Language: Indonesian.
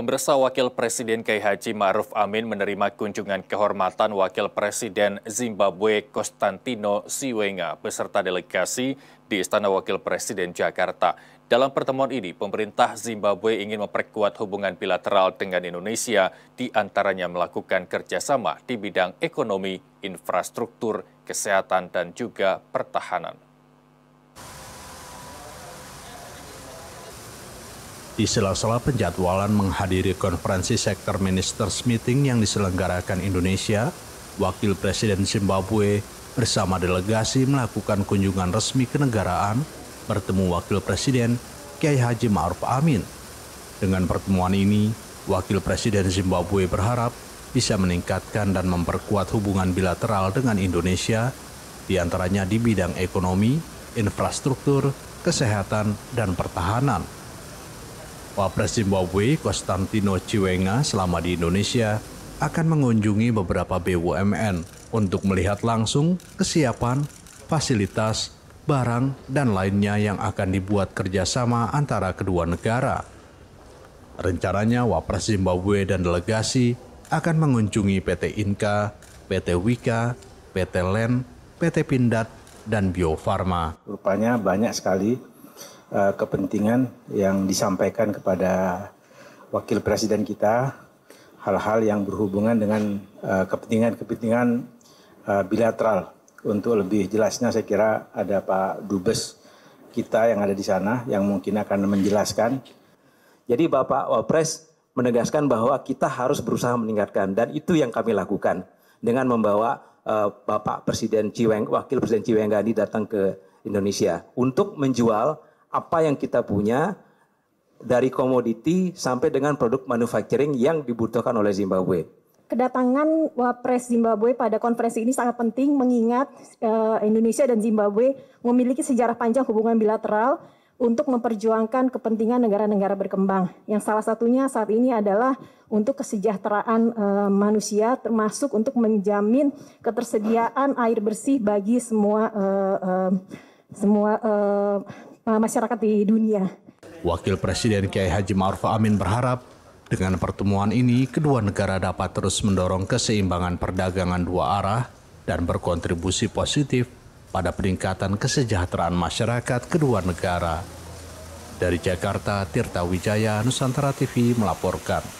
Pemirsa Wakil Presiden Kiai Haji Ma'ruf Amin menerima kunjungan kehormatan Wakil Presiden Zimbabwe Konstantino Siwenga beserta delegasi di Istana Wakil Presiden Jakarta. Dalam pertemuan ini, pemerintah Zimbabwe ingin memperkuat hubungan bilateral dengan Indonesia, diantaranya melakukan kerjasama di bidang ekonomi, infrastruktur, kesehatan, dan juga pertahanan. di sela-sela penjadwalan menghadiri konferensi sektor ministers meeting yang diselenggarakan Indonesia, Wakil Presiden Zimbabwe bersama delegasi melakukan kunjungan resmi kenegaraan bertemu Wakil Presiden Kiai Haji Ma'ruf Amin. Dengan pertemuan ini, Wakil Presiden Zimbabwe berharap bisa meningkatkan dan memperkuat hubungan bilateral dengan Indonesia, diantaranya di bidang ekonomi, infrastruktur, kesehatan, dan pertahanan. Wapres Zimbabwe Konstantino Ciwenga selama di Indonesia akan mengunjungi beberapa BUMN untuk melihat langsung kesiapan, fasilitas, barang, dan lainnya yang akan dibuat kerjasama antara kedua negara. Rencananya Wapres Zimbabwe dan delegasi akan mengunjungi PT Inka, PT Wika, PT Len, PT Pindad, dan Bio Farma. Rupanya banyak sekali Eh, kepentingan yang disampaikan kepada wakil presiden kita hal-hal yang berhubungan dengan eh, kepentingan-kepentingan uh, uh, bilateral. Untuk lebih jelasnya saya kira ada Pak Dubes kita yang ada di sana yang mungkin akan menjelaskan. Jadi Bapak Wapres menegaskan bahwa kita harus berusaha meningkatkan dan itu yang kami lakukan dengan membawa uh, Bapak Presiden Ciweng Wakil Presiden Ciwenggani datang ke Indonesia untuk menjual apa yang kita punya dari komoditi sampai dengan produk manufacturing yang dibutuhkan oleh Zimbabwe. Kedatangan Wapres Zimbabwe pada konferensi ini sangat penting mengingat uh, Indonesia dan Zimbabwe memiliki sejarah panjang hubungan bilateral untuk memperjuangkan kepentingan negara-negara berkembang. Yang salah satunya saat ini adalah untuk kesejahteraan uh, manusia termasuk untuk menjamin ketersediaan air bersih bagi semua uh, semua Eh, masyarakat di dunia. Wakil Presiden Kiai Haji Ma'ruf Amin berharap dengan pertemuan ini kedua negara dapat terus mendorong keseimbangan perdagangan dua arah dan berkontribusi positif pada peningkatan kesejahteraan masyarakat kedua negara. Dari Jakarta, Tirta Wijaya, Nusantara TV melaporkan.